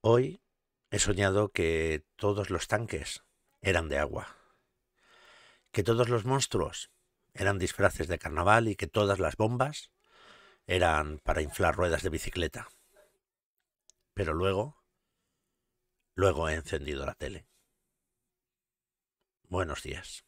Hoy he soñado que todos los tanques eran de agua, que todos los monstruos eran disfraces de carnaval y que todas las bombas eran para inflar ruedas de bicicleta. Pero luego, luego he encendido la tele. Buenos días.